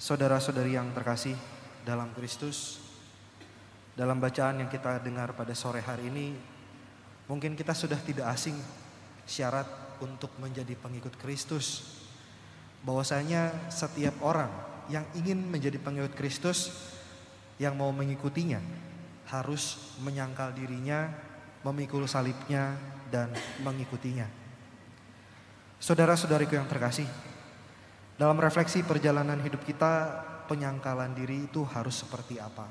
Saudara-saudari yang terkasih dalam Kristus, dalam bacaan yang kita dengar pada sore hari ini, mungkin kita sudah tidak asing syarat untuk menjadi pengikut Kristus. Bahwasanya setiap orang yang ingin menjadi pengikut Kristus yang mau mengikutinya harus menyangkal dirinya, memikul salibnya dan mengikutinya. Saudara-saudariku yang terkasih, dalam refleksi perjalanan hidup kita, penyangkalan diri itu harus seperti apa?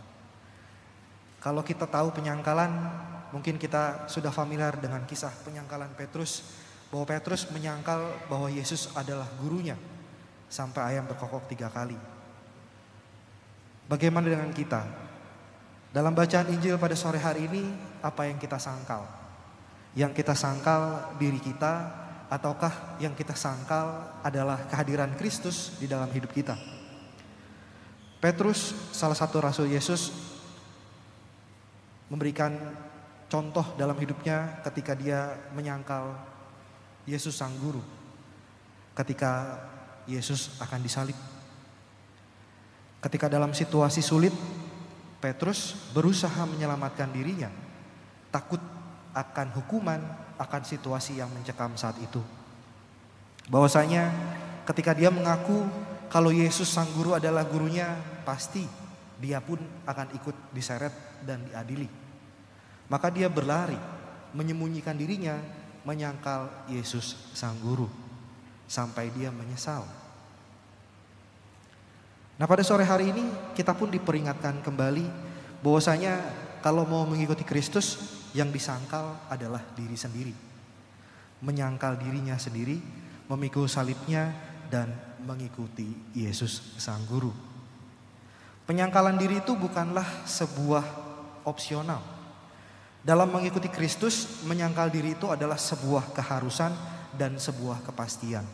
Kalau kita tahu penyangkalan, mungkin kita sudah familiar dengan kisah penyangkalan Petrus, bahwa Petrus menyangkal bahwa Yesus adalah gurunya sampai ayam berkokok tiga kali. Bagaimana dengan kita? Dalam bacaan Injil pada sore hari ini, apa yang kita sangkal? Yang kita sangkal diri kita, ataukah yang kita sangkal adalah kehadiran Kristus di dalam hidup kita? Petrus, salah satu rasul Yesus, memberikan contoh dalam hidupnya ketika dia menyangkal Yesus sang guru. Ketika Yesus akan disalib. Ketika dalam situasi sulit, Petrus berusaha menyelamatkan dirinya, takut akan hukuman akan situasi yang mencekam saat itu. Bahwasanya ketika dia mengaku kalau Yesus sang guru adalah gurunya, pasti dia pun akan ikut diseret dan diadili. Maka dia berlari, menyembunyikan dirinya, menyangkal Yesus sang guru sampai dia menyesal. Nah, pada sore hari ini kita pun diperingatkan kembali bahwasanya kalau mau mengikuti Kristus yang disangkal adalah diri sendiri. Menyangkal dirinya sendiri, memikul salibnya dan mengikuti Yesus sang guru. Penyangkalan diri itu bukanlah sebuah opsional. Dalam mengikuti Kristus, menyangkal diri itu adalah sebuah keharusan dan sebuah kepastian.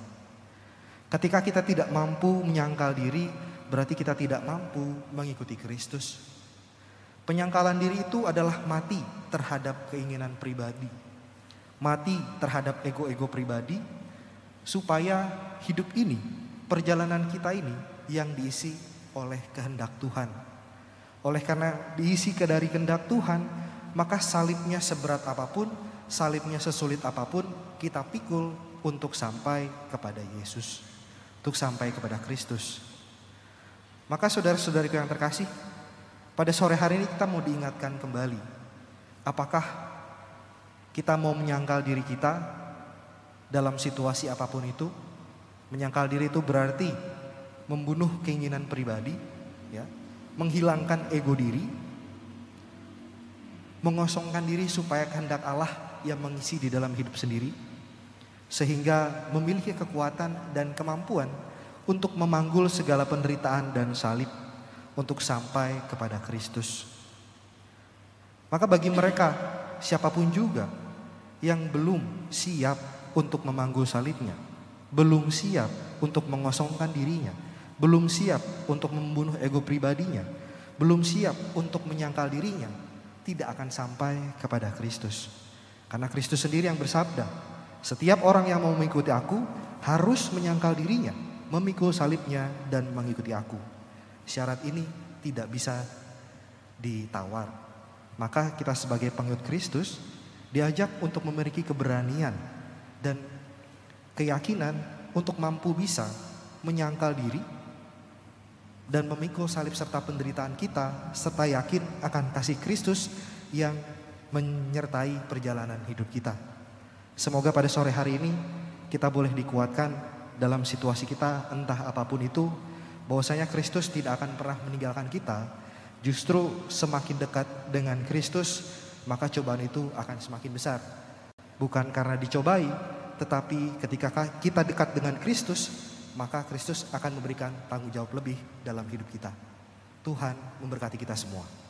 Ketika kita tidak mampu menyangkal diri, berarti kita tidak mampu mengikuti Kristus. Penyangkalan diri itu adalah mati terhadap keinginan pribadi, mati terhadap ego-ego pribadi, supaya hidup ini, perjalanan kita ini yang diisi oleh kehendak Tuhan. Oleh karena diisi ke dari kehendak Tuhan, maka salibnya seberat apapun, salibnya sesulit apapun, kita pikul untuk sampai kepada Yesus, untuk sampai kepada Kristus. Maka saudara-saudariku yang terkasih, pada sore hari ini kita mau diingatkan kembali Apakah kita mau menyangkal diri kita dalam situasi apapun itu? Menyangkal diri itu berarti membunuh keinginan pribadi, ya, menghilangkan ego diri, mengosongkan diri supaya kehendak Allah yang mengisi di dalam hidup sendiri, sehingga memiliki kekuatan dan kemampuan untuk memanggul segala penderitaan dan salib untuk sampai kepada Kristus. Maka bagi mereka siapapun juga yang belum siap untuk memanggul salibnya, belum siap untuk mengosongkan dirinya, belum siap untuk membunuh ego pribadinya, belum siap untuk menyangkal dirinya, tidak akan sampai kepada Kristus. Karena Kristus sendiri yang bersabda, setiap orang yang mau mengikuti aku harus menyangkal dirinya, memikul salibnya dan mengikuti aku. Syarat ini tidak bisa ditawar. Maka kita sebagai pengikut Kristus diajak untuk memiliki keberanian dan keyakinan untuk mampu bisa menyangkal diri dan memikul salib serta penderitaan kita serta yakin akan kasih Kristus yang menyertai perjalanan hidup kita. Semoga pada sore hari ini kita boleh dikuatkan dalam situasi kita entah apapun itu bahwasanya Kristus tidak akan pernah meninggalkan kita justru semakin dekat dengan Kristus, maka cobaan itu akan semakin besar. Bukan karena dicobai, tetapi ketika kita dekat dengan Kristus, maka Kristus akan memberikan tanggung jawab lebih dalam hidup kita. Tuhan memberkati kita semua.